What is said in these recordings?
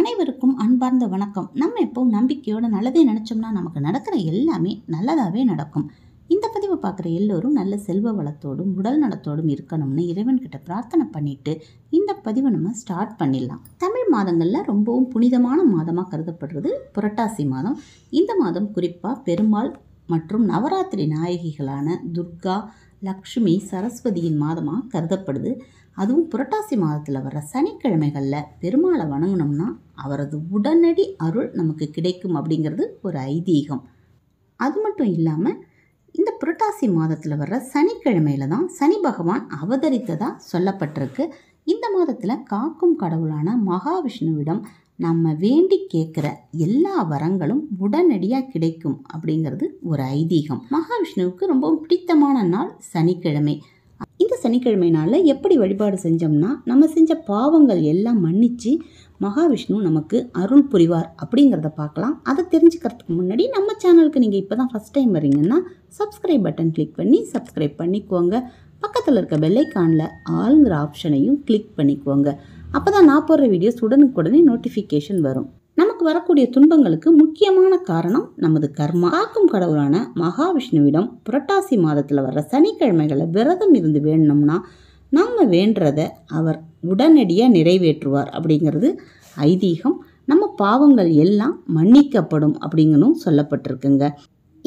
அனைவருக்கும் அன்பார்ந்த வணக்கம் நம்ம எப்போ நம்பிக்கையோட நல்லதே நினச்சோம்னா நமக்கு நடக்கிற எல்லாமே நல்லதாகவே நடக்கும் இந்த பதிவை பார்க்குற எல்லோரும் நல்ல செல்வ வளத்தோடும் உடல் நலத்தோடும் இருக்கணும்னு இறைவன்கிட்ட பிரார்த்தனை பண்ணிட்டு இந்த பதிவை நம்ம ஸ்டார்ட் பண்ணிடலாம் தமிழ் மாதங்களில் ரொம்பவும் புனிதமான மாதமாக கருதப்படுறது புரட்டாசி மாதம் இந்த மாதம் குறிப்பாக பெருமாள் மற்றும் நவராத்திரி நாயகிகளான துர்கா லக்ஷ்மி சரஸ்வதியின் மாதமாக கருதப்படுது அதுவும் புரட்டாசி மாதத்தில் வர சனிக்கிழமைகளில் பெருமாளை வணங்கினோம்னா அவரது உடனடி அருள் நமக்கு கிடைக்கும் அப்படிங்கிறது ஒரு ஐதீகம் அது மட்டும் இல்லாமல் இந்த புரட்டாசி மாதத்தில் வர்ற சனிக்கிழமையில தான் சனி பகவான் அவதரித்ததாக சொல்லப்பட்டிருக்கு இந்த மாதத்தில் காக்கும் கடவுளான மகாவிஷ்ணுவிடம் நம்ம வேண்டி கேட்குற எல்லா வரங்களும் உடனடியாக கிடைக்கும் அப்படிங்கிறது ஒரு ஐதீகம் மகாவிஷ்ணுவுக்கு ரொம்பவும் பிடித்தமான நாள் சனிக்கிழமை இந்த சனிக்கிழமை நாளில் எப்படி வழிபாடு செஞ்சோம்னா நம்ம செஞ்ச பாவங்கள் எல்லாம் மன்னித்து மகாவிஷ்ணு நமக்கு அருள் புரிவார் அப்படிங்கிறத பார்க்கலாம் அதை தெரிஞ்சுக்கிறதுக்கு முன்னாடி நம்ம சேனலுக்கு நீங்கள் இப்போ தான் ஃபஸ்ட் டைம் வரீங்கன்னா சப்ஸ்கிரைப் பட்டன் கிளிக் பண்ணி சப்ஸ்கிரைப் பண்ணிக்கோங்க பக்கத்தில் இருக்க பெல்லைக்கானில் ஆளுங்கிற ஆப்ஷனையும் கிளிக் பண்ணிக்கோங்க அப்போ தான் நான் போடுற வீடியோஸ் உடனுக்குடனே நோட்டிஃபிகேஷன் வரும் நமக்கு வரக்கூடிய துன்பங்களுக்கு முக்கியமான காரணம் நமது கர்மா காக்கும் கடவுளான மகாவிஷ்ணுவிடம் புரட்டாசி மாதத்தில் வர்ற சனிக்கிழமைகளை விரதம் இருந்து வேணும்னா நாம் வேண்டுறத அவர் உடனடியாக நிறைவேற்றுவார் அப்படிங்கிறது ஐதீகம் நம்ம பாவங்கள் எல்லாம் மன்னிக்கப்படும் அப்படிங்கணும் சொல்லப்பட்டிருக்குங்க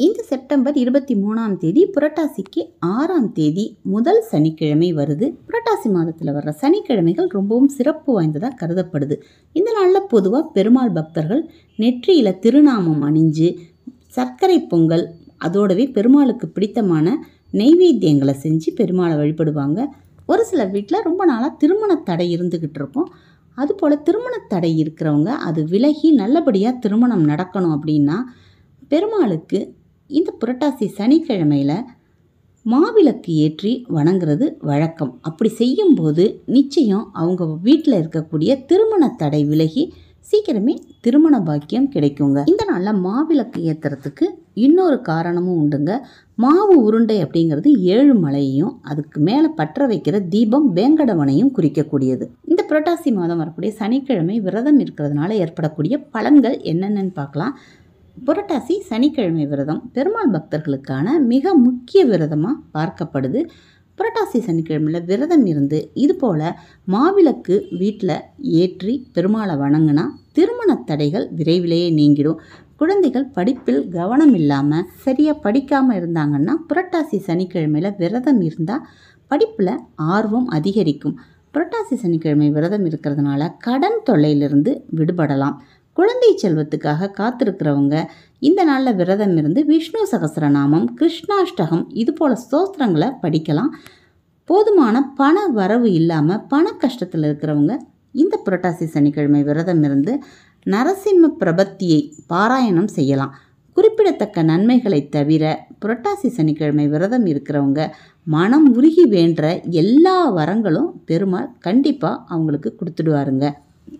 இந்த செப்டம்பர் இருபத்தி மூணாம் தேதி புரட்டாசிக்கு ஆறாம் தேதி முதல் சனிக்கிழமை வருது புரட்டாசி மாதத்தில் வர்ற சனிக்கிழமைகள் ரொம்பவும் சிறப்பு வாய்ந்ததாக கருதப்படுது இந்த நாளில் பொதுவாக பெருமாள் பக்தர்கள் நெற்றியில் திருநாமம் அணிஞ்சு சர்க்கரை பொங்கல் அதோடவே பெருமாளுக்கு பிடித்தமான நெய்வேத்தியங்களை செஞ்சு பெருமாளை வழிபடுவாங்க ஒரு சில வீட்டில் ரொம்ப நாளாக திருமண தடை இருந்துக்கிட்டு இருப்போம் அதுபோல் திருமண தடை இருக்கிறவங்க அது விலகி நல்லபடியாக திருமணம் நடக்கணும் அப்படின்னா பெருமாளுக்கு இந்த புரட்டாசி சனிக்கிழமையில் மாவிளக்கு ஏற்றி வணங்குறது வழக்கம் அப்படி செய்யும்போது நிச்சயம் அவங்க வீட்டில் இருக்கக்கூடிய திருமண தடை விலகி சீக்கிரமே திருமண பாக்கியம் கிடைக்குங்க இந்த நாளில் மாவிளக்கு ஏற்றுறதுக்கு இன்னொரு காரணமும் உண்டுங்க மாவு உருண்டை அப்படிங்கிறது ஏழு மலையையும் அதுக்கு மேலே பற்ற வைக்கிற தீபம் வேங்கடவனையும் குறிக்கக்கூடியது இந்த புரட்டாசி மாதம் வரக்கூடிய சனிக்கிழமை விரதம் இருக்கிறதுனால ஏற்படக்கூடிய பலன்கள் என்னென்னு பார்க்கலாம் புரட்டாசி சனிக்கிழமை விரதம் பெருமாள் பக்தர்களுக்கான மிக முக்கிய விரதமாக பார்க்கப்படுது புரட்டாசி சனிக்கிழமையில் விரதம் இருந்து இது போல் மாவிளக்கு வீட்டில் ஏற்றி பெருமாளை வணங்கினா திருமண தடைகள் விரைவிலேயே நீங்கிடும் குழந்தைகள் படிப்பில் கவனம் இல்லாமல் சரியாக படிக்காமல் இருந்தாங்கன்னா புரட்டாசி சனிக்கிழமையில் விரதம் இருந்தால் படிப்பில் ஆர்வம் அதிகரிக்கும் புரட்டாசி சனிக்கிழமை விரதம் இருக்கிறதுனால கடன் தொல்லையிலிருந்து விடுபடலாம் குழந்தை செல்வத்துக்காக காத்திருக்கிறவங்க இந்த நாளில் விரதம் இருந்து விஷ்ணு சகசிரநாமம் கிருஷ்ணாஷ்டகம் இது போல் ஸ்தோத்திரங்களை படிக்கலாம் போதுமான பண வரவு இல்லாமல் பண கஷ்டத்தில் இருக்கிறவங்க இந்த புரட்டாசி சனிக்கிழமை விரதம் இருந்து நரசிம்ம பிரபத்தியை பாராயணம் செய்யலாம் குறிப்பிடத்தக்க நன்மைகளை தவிர புரட்டாசி சனிக்கிழமை விரதம் இருக்கிறவங்க மனம் உருகி வேண்ட எல்லா வரங்களும் பெருமாள் கண்டிப்பாக அவங்களுக்கு கொடுத்துடுவாருங்க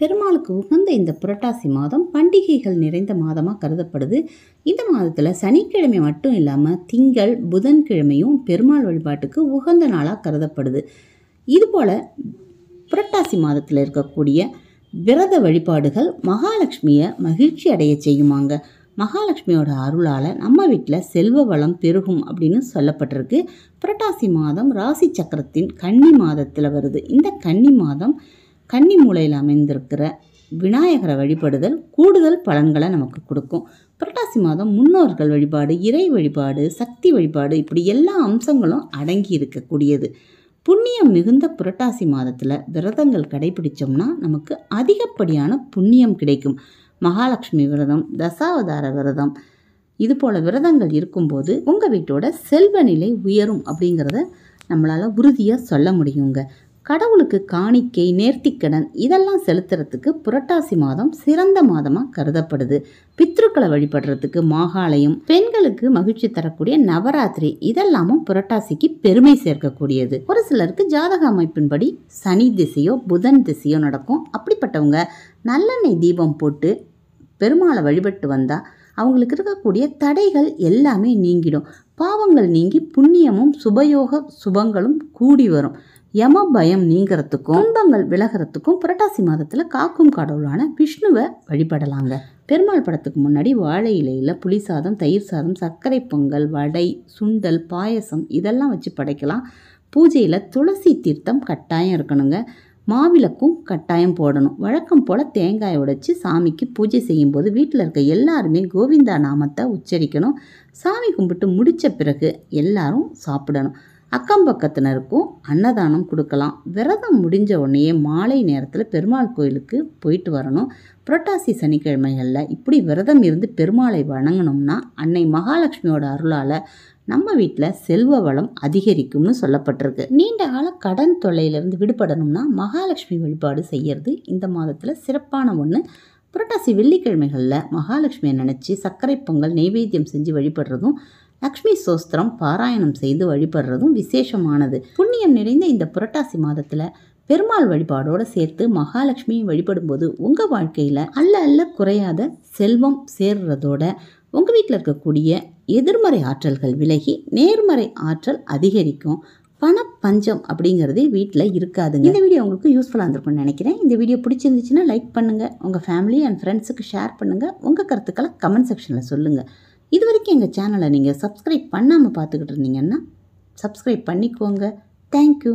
பெருமாளுக்கு உகந்த இந்த புரட்டாசி மாதம் பண்டிகைகள் நிறைந்த மாதமாக கருதப்படுது இந்த மாதத்தில் சனிக்கிழமை மட்டும் இல்லாமல் திங்கள் புதன்கிழமையும் பெருமாள் வழிபாட்டுக்கு உகந்த நாளாக கருதப்படுது இதுபோல் புரட்டாசி மாதத்தில் இருக்கக்கூடிய விரத வழிபாடுகள் மகாலட்சுமியை மகிழ்ச்சி அடைய செய்யுமாங்க மகாலட்சுமியோட அருளால் நம்ம வீட்டில் செல்வ வளம் பெருகும் அப்படின்னு சொல்லப்பட்டிருக்கு புரட்டாசி மாதம் ராசி சக்கரத்தின் கன்னி மாதத்தில் வருது இந்த கன்னி மாதம் கன்னி மூலையில் அமைந்திருக்கிற விநாயகரை வழிபடுதல் கூடுதல் பலன்களை நமக்கு கொடுக்கும் புரட்டாசி மாதம் முன்னோர்கள் வழிபாடு இறை வழிபாடு சக்தி வழிபாடு இப்படி எல்லா அம்சங்களும் அடங்கி இருக்கக்கூடியது புண்ணியம் மிகுந்த புரட்டாசி மாதத்தில் விரதங்கள் கடைபிடித்தோம்னா நமக்கு அதிகப்படியான புண்ணியம் கிடைக்கும் மகாலட்சுமி விரதம் தசாவதார விரதம் இது போல் விரதங்கள் இருக்கும்போது உங்கள் வீட்டோட செல்வ நிலை உயரும் அப்படிங்கிறத நம்மளால் உறுதியாக சொல்ல முடியுங்க கடவுளுக்கு காணிக்கை நேர்த்திக்கடன் இதெல்லாம் செலுத்துறதுக்கு புரட்டாசி மாதம் சிறந்த மாதமாக கருதப்படுது பித்ருக்களை வழிபடுறதுக்கு மாகாலயம் பெண்களுக்கு மகிழ்ச்சி தரக்கூடிய நவராத்திரி இதெல்லாமும் புரட்டாசிக்கு பெருமை சேர்க்கக்கூடியது ஒரு சிலருக்கு ஜாதக அமைப்பின்படி சனி திசையோ புதன் திசையோ நடக்கும் அப்படிப்பட்டவங்க நல்லெண்ணெய் தீபம் போட்டு பெருமாளை வழிபட்டு வந்தால் அவங்களுக்கு இருக்கக்கூடிய தடைகள் எல்லாமே நீங்கிடும் பாவங்கள் நீங்கி புண்ணியமும் சுபயோக சுபங்களும் கூடி வரும் யம பயம் நீங்கிறதுக்கும் துன்பங்கள் விலகிறதுக்கும் புரட்டாசி மாதத்தில் காக்கும் கடவுளான விஷ்ணுவை வழிபடலாங்க பெருமாள் படத்துக்கு முன்னாடி வாழை இலையில் புளி சாதம் தயிர் சாதம் சர்க்கரை பொங்கல் வடை சுண்டல் பாயசம் இதெல்லாம் வச்சு படைக்கலாம் பூஜையில் துளசி தீர்த்தம் கட்டாயம் இருக்கணுங்க மாவிளக்கும் கட்டாயம் போடணும் வழக்கம் போல் தேங்காய் உடைச்சி சாமிக்கு பூஜை செய்யும்போது வீட்டில் இருக்க எல்லாருமே கோவிந்தா நாமத்தை உச்சரிக்கணும் சாமி கும்பிட்டு முடித்த பிறகு எல்லாரும் சாப்பிடணும் அக்கம் பக்கத்தினருக்கும் அன்னதானம் கொடுக்கலாம் விரதம் முடிஞ்ச உடனே மாலை நேரத்தில் பெருமாள் கோயிலுக்கு போயிட்டு வரணும் புரட்டாசி சனிக்கிழமைகளில் இப்படி விரதம் இருந்து பெருமாளை வணங்கணும்னா அன்னை மகாலட்சுமியோட அருளால் நம்ம வீட்டில் செல்வ வளம் அதிகரிக்கும்னு சொல்லப்பட்டிருக்கு நீண்ட கால கடன் தொல்லையிலிருந்து விடுபடணும்னா மகாலட்சுமி வழிபாடு செய்கிறது இந்த மாதத்தில் சிறப்பான ஒன்று புரட்டாசி வெள்ளிக்கிழமைகளில் மகாலட்சுமியை நினச்சி சர்க்கரை பொங்கல் நெய்வேத்தியம் செஞ்சு வழிபடுறதும் லக்ஷ்மி சோஸ்திரம் பாராயணம் செய்து வழிபடுறதும் விசேஷமானது புண்ணியம் நிறைந்த இந்த புரட்டாசி மாதத்தில் பெருமாள் வழிபாடோடு சேர்த்து மகாலட்சுமியும் வழிபடும்போது உங்கள் வாழ்க்கையில் அல்ல அல்ல குறையாத செல்வம் சேர்றதோட உங்கள் வீட்டில் இருக்கக்கூடிய எதிர்மறை ஆற்றல்கள் விலகி நேர்மறை ஆற்றல் அதிகரிக்கும் பண பஞ்சம் அப்படிங்கிறதே வீட்டில் இருக்காது இந்த வீடியோ உங்களுக்கு யூஸ்ஃபுல்லாக இருந்திருக்கும்னு நினைக்கிறேன் இந்த வீடியோ பிடிச்சிருந்துச்சுன்னா லைக் பண்ணுங்கள் உங்கள் ஃபேமிலி அண்ட் ஃப்ரெண்ட்ஸுக்கு ஷேர் பண்ணுங்கள் உங்கள் கருத்துக்களை கமெண்ட் செக்ஷனில் சொல்லுங்கள் இது வரைக்கும் எங்கள் சேனலை நீங்கள் சப்ஸ்கிரைப் பண்ணாமல் பார்த்துக்கிட்டு இருந்தீங்கன்னா சப்ஸ்கிரைப் பண்ணிக்கோங்க தேங்க்யூ